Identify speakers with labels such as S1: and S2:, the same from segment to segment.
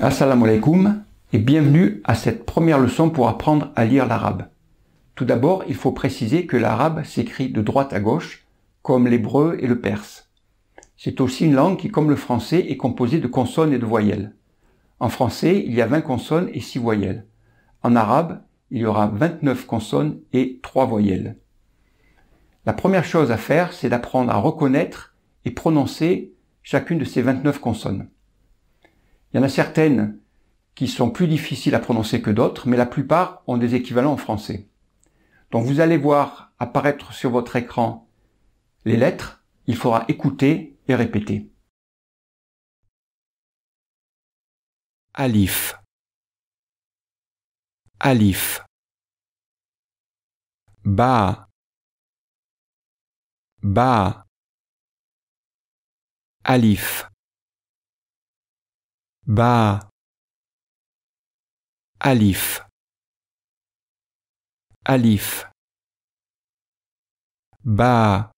S1: Assalamu alaikum et bienvenue à cette première leçon pour apprendre à lire l'arabe. Tout d'abord, il faut préciser que l'arabe s'écrit de droite à gauche, comme l'hébreu et le perse. C'est aussi une langue qui, comme le français, est composée de consonnes et de voyelles. En français, il y a 20 consonnes et 6 voyelles. En arabe, il y aura 29 consonnes et 3 voyelles. La première chose à faire, c'est d'apprendre à reconnaître et prononcer chacune de ces 29 consonnes. Il y en a certaines qui sont plus difficiles à prononcer que d'autres, mais la plupart ont des équivalents en français. Donc vous allez voir apparaître sur votre écran les lettres, il faudra écouter et répéter.
S2: Alif Alif Ba Ba Alif Ba. Alif. Alif. Ba.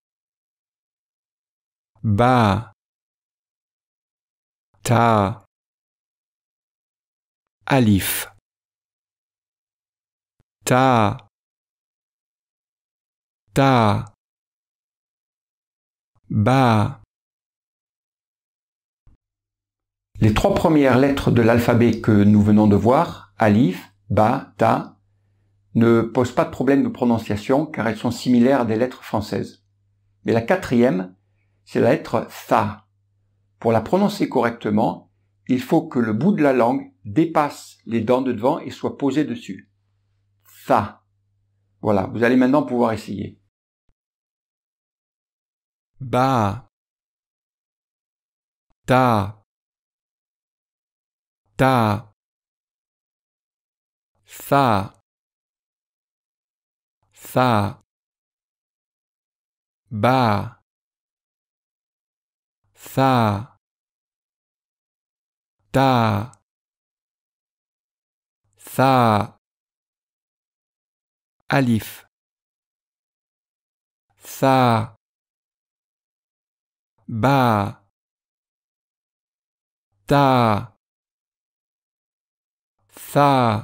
S2: Ba. Ta. Alif. Ta. Ta. Ba.
S1: Les trois premières lettres de l'alphabet que nous venons de voir, alif, ba, ta, ne posent pas de problème de prononciation car elles sont similaires à des lettres françaises. Mais la quatrième, c'est la lettre tha. Pour la prononcer correctement, il faut que le bout de la langue dépasse les dents de devant et soit posé dessus. Tha. Voilà, vous allez maintenant pouvoir
S2: essayer. Ba. Ta. たささばさたさアリフさばた Nous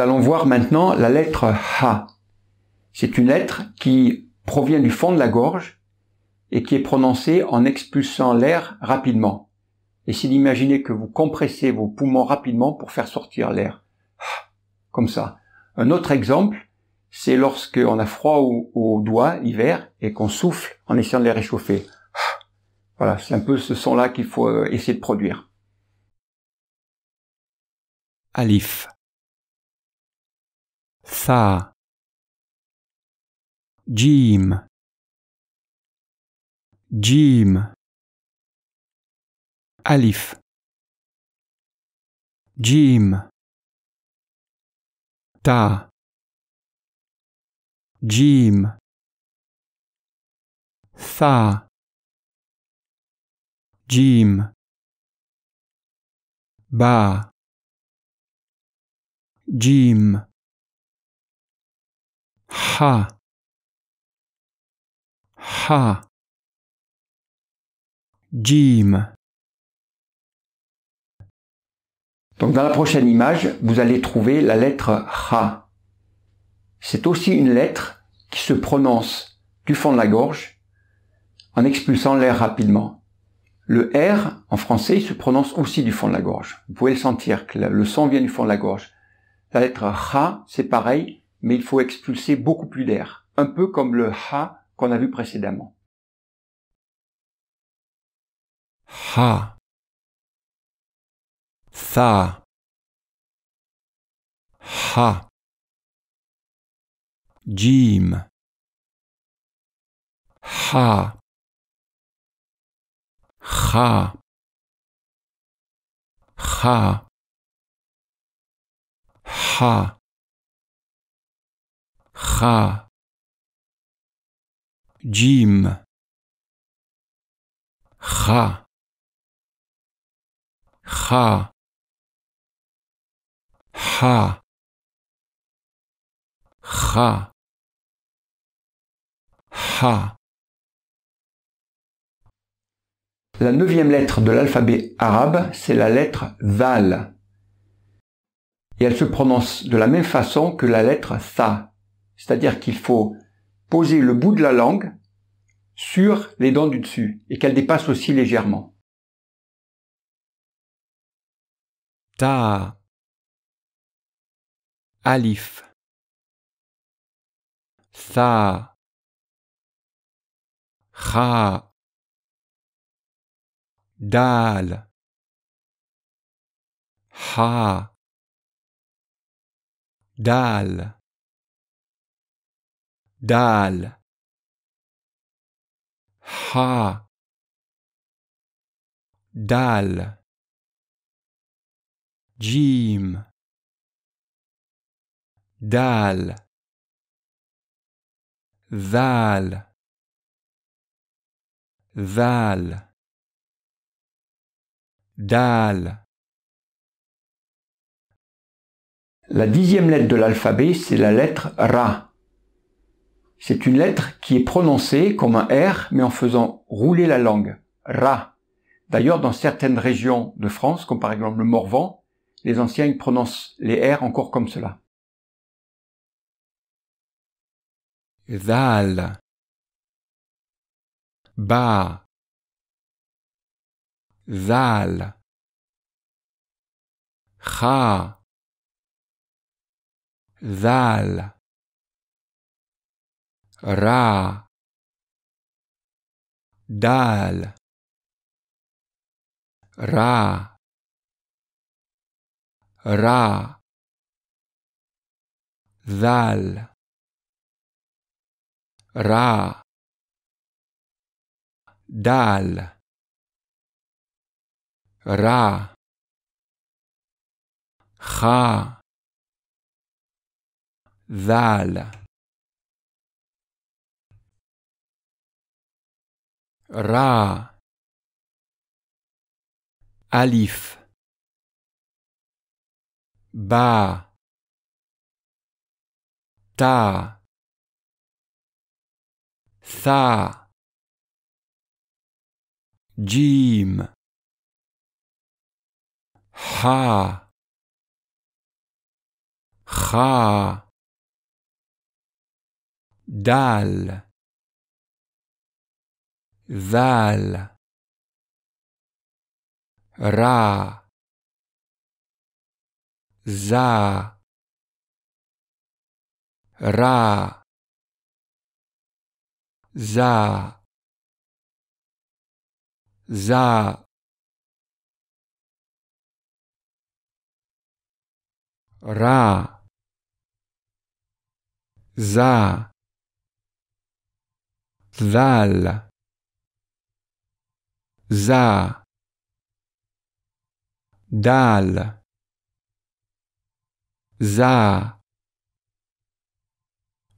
S2: allons voir maintenant la lettre Ha.
S1: C'est une lettre qui provient du fond de la gorge et qui est prononcée en expulsant l'air rapidement. Essayez d'imaginer que vous compressez vos poumons rapidement pour faire sortir l'air. Comme ça. Un autre exemple, c'est lorsque on a froid aux, aux doigts l'hiver et qu'on souffle en essayant de les réchauffer.
S2: Voilà, c'est un peu ce son-là qu'il faut euh, essayer de produire. Alif. Sa. Jim. Jim. Alif. Jim. Ta. Jim. Sa. Jim Ba Jim Ha Ha Jim Donc dans la prochaine
S1: image, vous allez trouver la lettre Ha. C'est aussi une lettre qui se prononce du fond de la gorge en expulsant l'air rapidement. Le R, en français, se prononce aussi du fond de la gorge. Vous pouvez le sentir, que le son vient du fond de la gorge. La lettre H, c'est pareil, mais il faut expulser beaucoup plus d'air. Un peu comme le H qu'on a vu précédemment.
S2: Ha. Tha. Ha. Jim. Ha. ha ha ha ha jim ha ha ha ha ha
S1: La neuvième lettre de l'alphabet arabe, c'est la lettre val Et elle se prononce de la même façon que la lettre Sa. C'est-à-dire qu'il faut poser le bout de la langue sur les dents du dessus et qu'elle dépasse
S2: aussi légèrement. Ta. Alif. Sa. دال ح دال دال ح دال جيم دال ذال ذال Dal. La dixième lettre de l'alphabet, c'est la lettre Ra.
S1: C'est une lettre qui est prononcée comme un R, mais en faisant rouler la langue. Ra. D'ailleurs, dans certaines régions de France, comme par exemple le Morvan, les anciens
S2: prononcent les R encore comme cela. Dal. Ba. zal kha zal ra dal ra ra zal ra dal ra ha dal ra alif ba ta tha jim ha ha dal val ra za ra za za ra za zal za dal za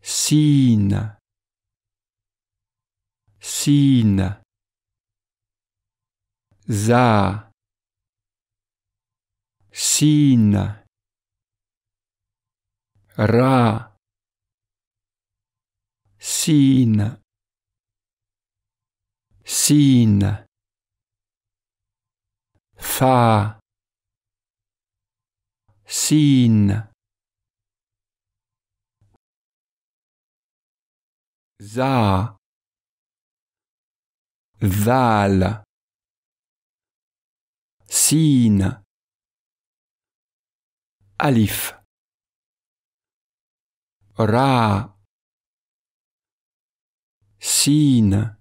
S2: sin sin za sin Ra. Sin, Sin, Fa. Sin, Za. Val. Sin, Alif. Ra Sin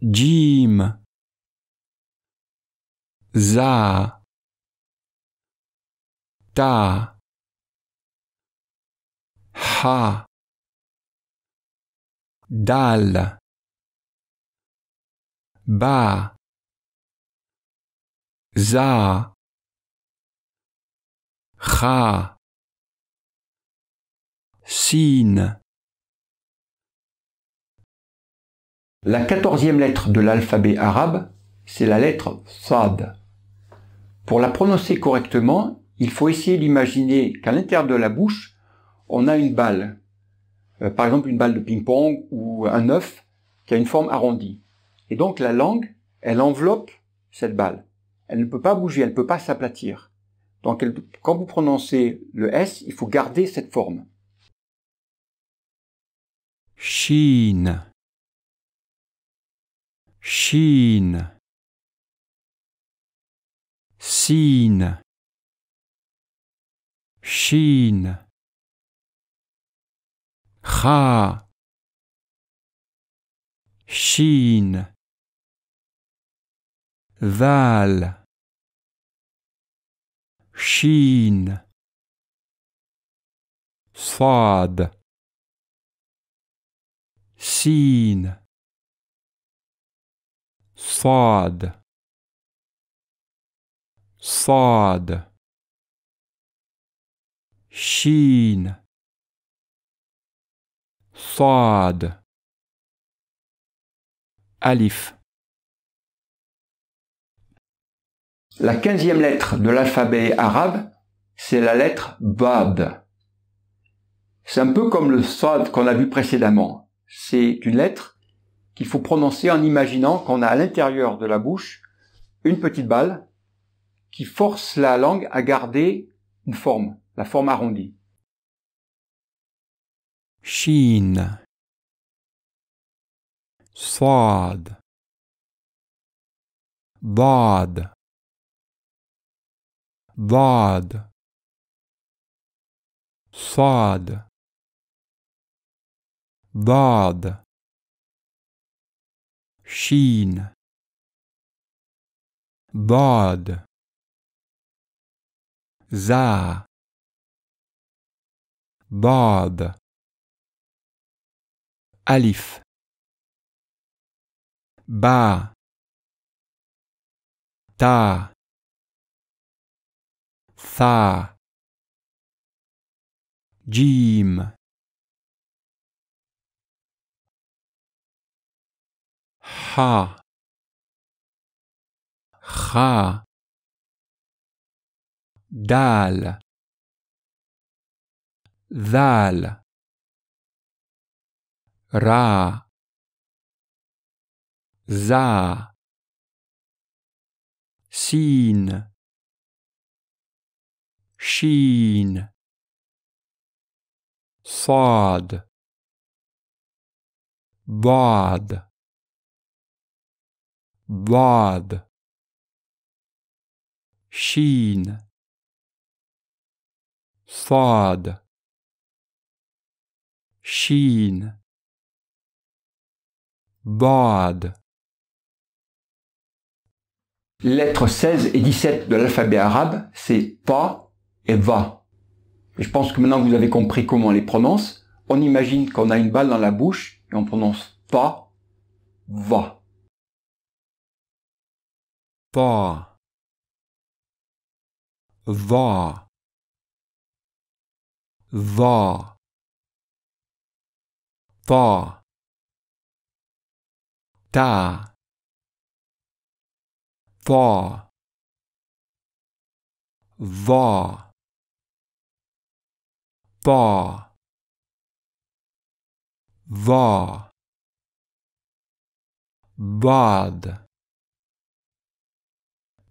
S2: Jim Za Ta Ha Dal Ba Za Ha. Sine. La quatorzième lettre
S1: de l'alphabet arabe, c'est la lettre Sad. Pour la prononcer correctement, il faut essayer d'imaginer qu'à l'intérieur de la bouche, on a une balle. Euh, par exemple, une balle de ping-pong ou un œuf qui a une forme arrondie. Et donc la langue, elle enveloppe cette balle. Elle ne peut pas bouger, elle ne peut pas s'aplatir. Donc quand vous prononcez le S, il faut garder cette forme.
S2: Sheen. Sheen. Seen. Sheen. Ha. Sheen. Val. Sheen. Sod. SIN SAAD SAAD شين SAAD ALIF La quinzième lettre de
S1: l'alphabet arabe, c'est la lettre Bad. C'est un peu comme le Sad qu'on a vu précédemment c'est une lettre qu'il faut prononcer en imaginant qu'on a à l'intérieur de la bouche une petite balle qui force la langue à garder une forme, la forme arrondie.
S2: Chine. Swad. Bad. vad, Bad. Sheen. Bad. Za. Bad. Alif. Ba. Ta. Tha. Jim. ha ha dal dal ra za sin sheen sod bod Bad Sheen. saad, Sheen. Bad.
S1: Lettres 16 et 17 de l'alphabet arabe, c'est pa et va. Je pense que maintenant que vous avez compris comment on les prononce. On imagine qu'on a une balle dans la bouche et on prononce pa, va.
S2: Va. Va. Va. Va. ta Va. Va. Va. thaw bod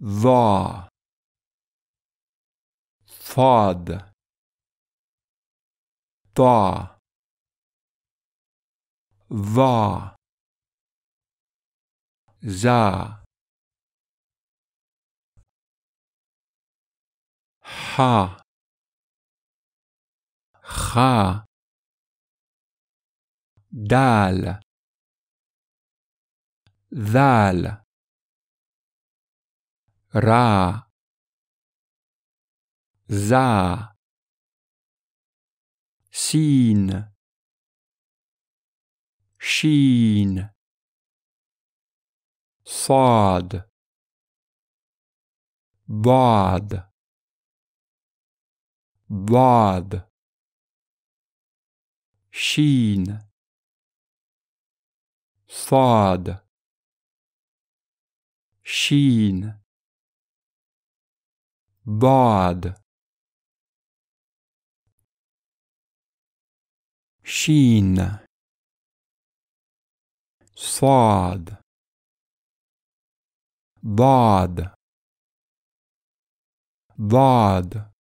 S2: Va. thod the Va. za ha ha dal dal ra za sin sheen sod bod bod sheen sod sheen Bod. sheen Sod. Bod. bad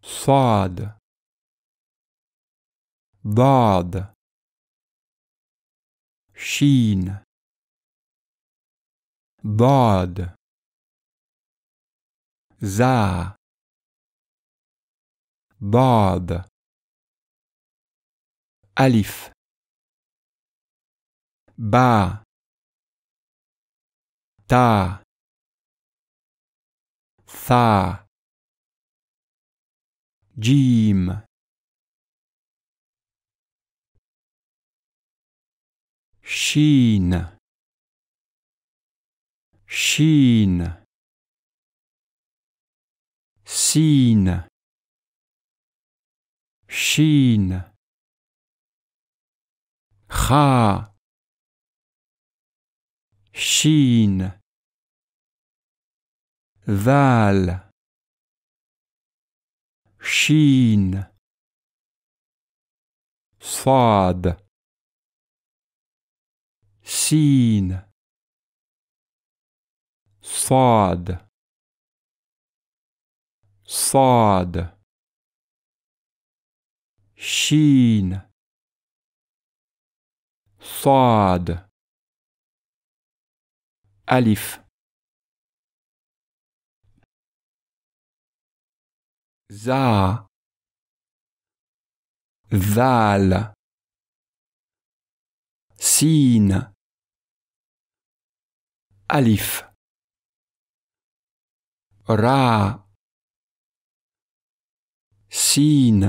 S2: Sod. Bod. sheen Bod za Bob Alif Ba Ta Tha Jim Sheen Sheen seen, sheen, Ha. sheen, val, sheen, صاد, seen, صاد Sad. Shin. Sad. Alif. Za. Zal. Sin. Alif. Ra. seen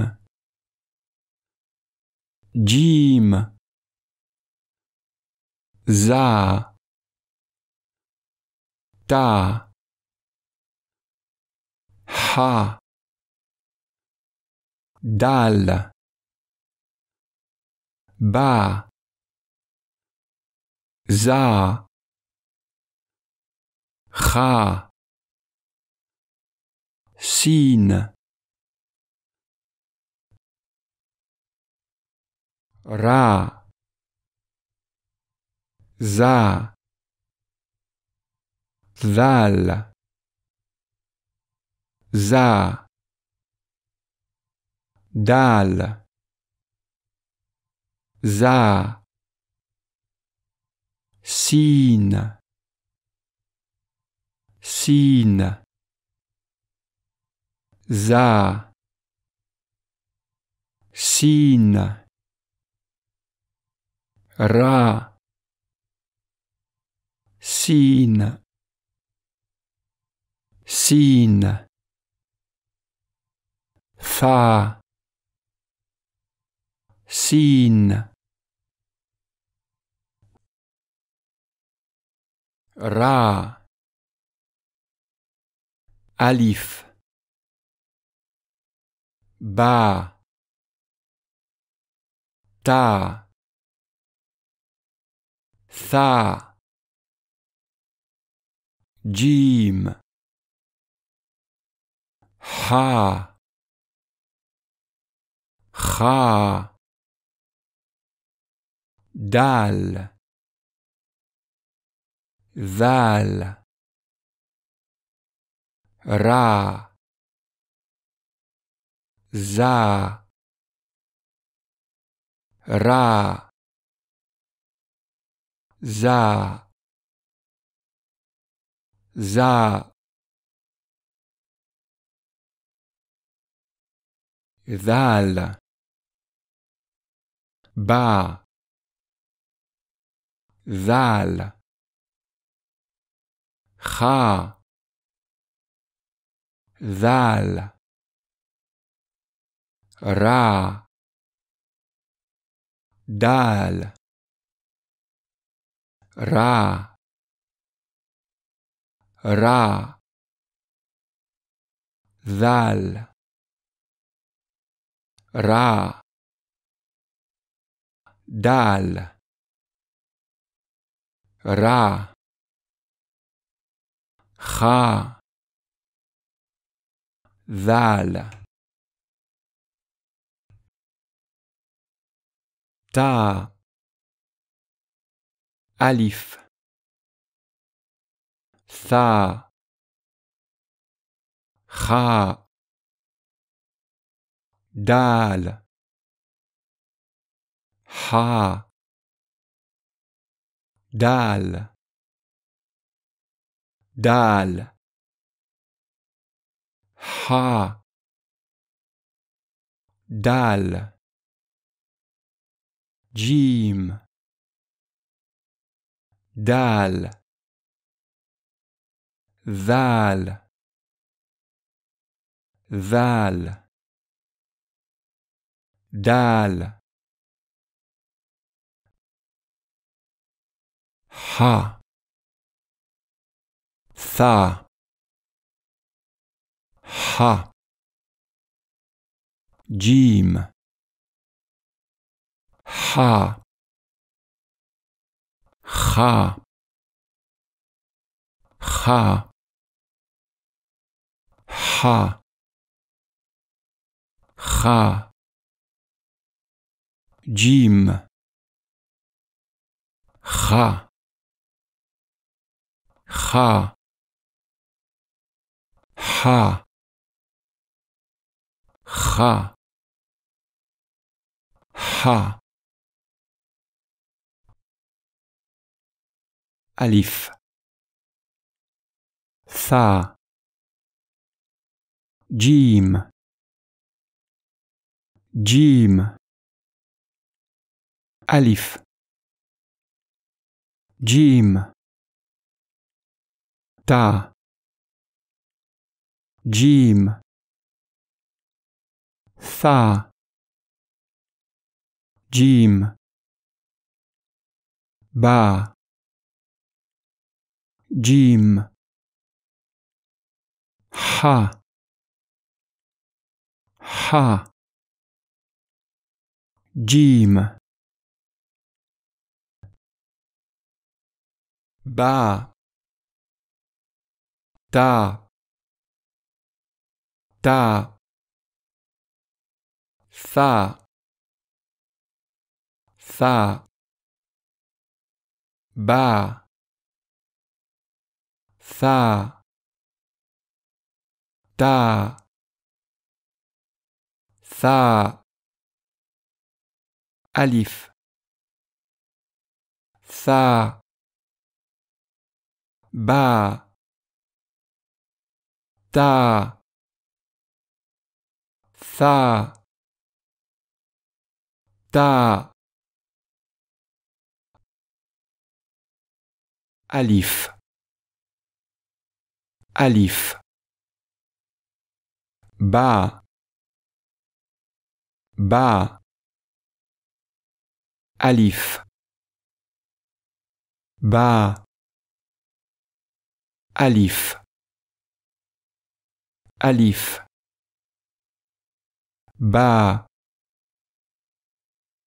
S2: jim za Da. ha dal ba za Ha. sin ra za zal za dal za sin sin za sin Ra. Sin. Sin. Fa. Sin. Ra. Alif. Ba. Ta tha jim ha Ha. dal ذال Ra. za ra za za dal ba Dal. kha Dal. ra dal را را ذال را دال را خا ذال تا Alif Tha Kha Dal Ha Dal Dal Ha Dal Jim dal val val dal ha tha ha jim ha ha ha ha ha jim ha ha ha ha ha Alif Tha Jim Jim Alif Jim Ta Jim Tha Jim Ba جيم ح ح جيم با تا تا ثا ثا با Tha, Ta. Tha. Alif. Tha. Ba. Ta. Tha. Ta. Alif. Alif Ba Ba Alif Ba Alif Alif Ba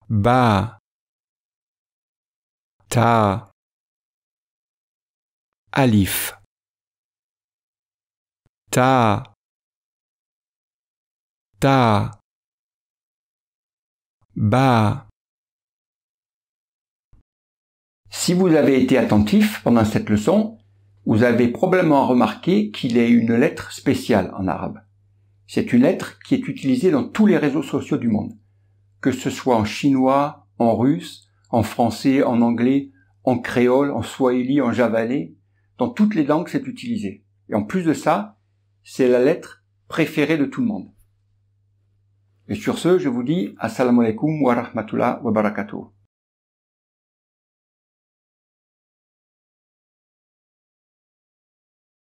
S2: Ba Ta Alif ta ta ba Si vous avez
S1: été attentif pendant cette leçon, vous avez probablement remarqué qu'il est une lettre spéciale en arabe. C'est une lettre qui est utilisée dans tous les réseaux sociaux du monde, que ce soit en chinois, en russe, en français, en anglais, en créole, en swahili, en javanais, dans toutes les langues c'est utilisé. Et en plus de ça, c'est la lettre préférée de tout le monde. Et sur ce, je vous dis Assalamu
S2: alaikum wa rahmatullah wa barakatuh.